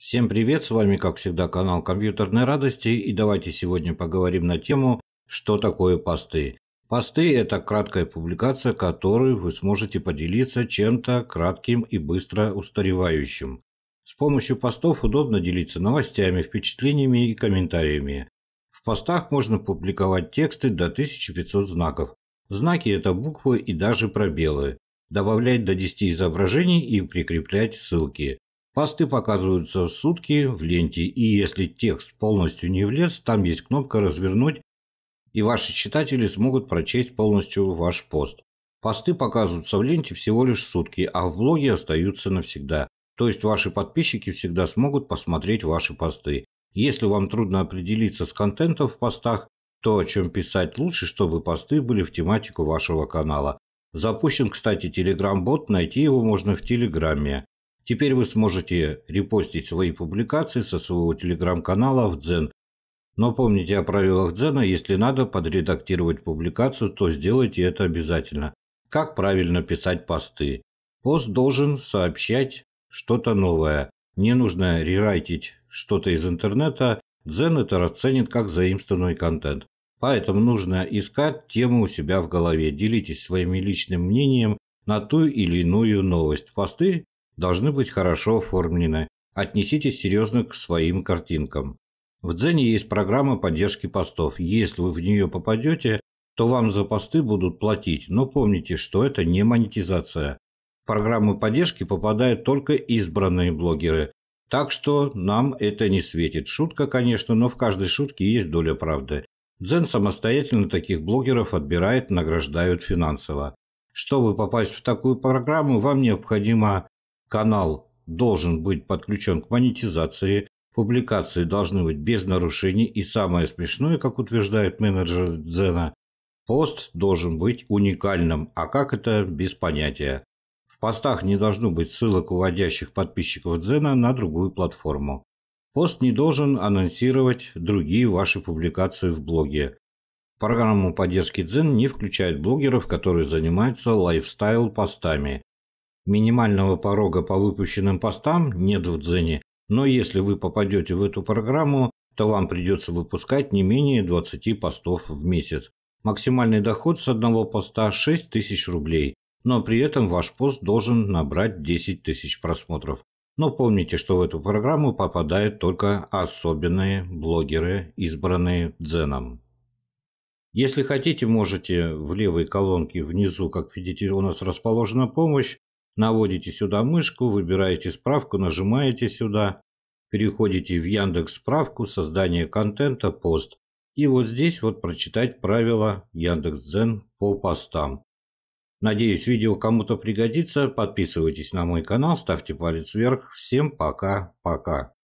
Всем привет, с вами как всегда канал Компьютерной Радости и давайте сегодня поговорим на тему, что такое посты. Посты – это краткая публикация, которую вы сможете поделиться чем-то кратким и быстро устаревающим. С помощью постов удобно делиться новостями, впечатлениями и комментариями. В постах можно публиковать тексты до 1500 знаков. Знаки – это буквы и даже пробелы. Добавлять до 10 изображений и прикреплять ссылки. Посты показываются в сутки в ленте, и если текст полностью не влез, там есть кнопка «Развернуть», и ваши читатели смогут прочесть полностью ваш пост. Посты показываются в ленте всего лишь сутки, а в блоге остаются навсегда. То есть ваши подписчики всегда смогут посмотреть ваши посты. Если вам трудно определиться с контентом в постах, то о чем писать лучше, чтобы посты были в тематику вашего канала. Запущен, кстати, Telegram-бот, найти его можно в Телеграме. Теперь вы сможете репостить свои публикации со своего телеграм-канала в Дзен. Но помните о правилах Дзена, если надо подредактировать публикацию, то сделайте это обязательно. Как правильно писать посты? Пост должен сообщать что-то новое. Не нужно рерайтить что-то из интернета. Дзен это расценит как заимствованный контент. Поэтому нужно искать тему у себя в голове. Делитесь своим личным мнением на ту или иную новость. Посты должны быть хорошо оформлены. Отнеситесь серьезно к своим картинкам. В Дзене есть программа поддержки постов. Если вы в нее попадете, то вам за посты будут платить, но помните, что это не монетизация. В программу поддержки попадают только избранные блогеры. Так что нам это не светит. Шутка, конечно, но в каждой шутке есть доля правды. Дзен самостоятельно таких блогеров отбирает, награждают финансово. Чтобы попасть в такую программу, вам необходимо канал должен быть подключен к монетизации, публикации должны быть без нарушений и самое смешное, как утверждает менеджер Дзена, пост должен быть уникальным, а как это без понятия. В постах не должно быть ссылок уводящих подписчиков Дзена на другую платформу. Пост не должен анонсировать другие ваши публикации в блоге. Программу поддержки Дзен не включает блогеров, которые занимаются лайфстайл-постами. Минимального порога по выпущенным постам нет в Дзене, но если вы попадете в эту программу, то вам придется выпускать не менее 20 постов в месяц. Максимальный доход с одного поста 6 тысяч рублей, но при этом ваш пост должен набрать 10 тысяч просмотров. Но помните, что в эту программу попадают только особенные блогеры, избранные Дзеном. Если хотите, можете в левой колонке внизу, как видите, у нас расположена помощь, Наводите сюда мышку, выбираете справку, нажимаете сюда, переходите в Яндекс справку, создание контента, пост. И вот здесь вот прочитать правила Яндекс Яндекс.Дзен по постам. Надеюсь, видео кому-то пригодится. Подписывайтесь на мой канал, ставьте палец вверх. Всем пока-пока.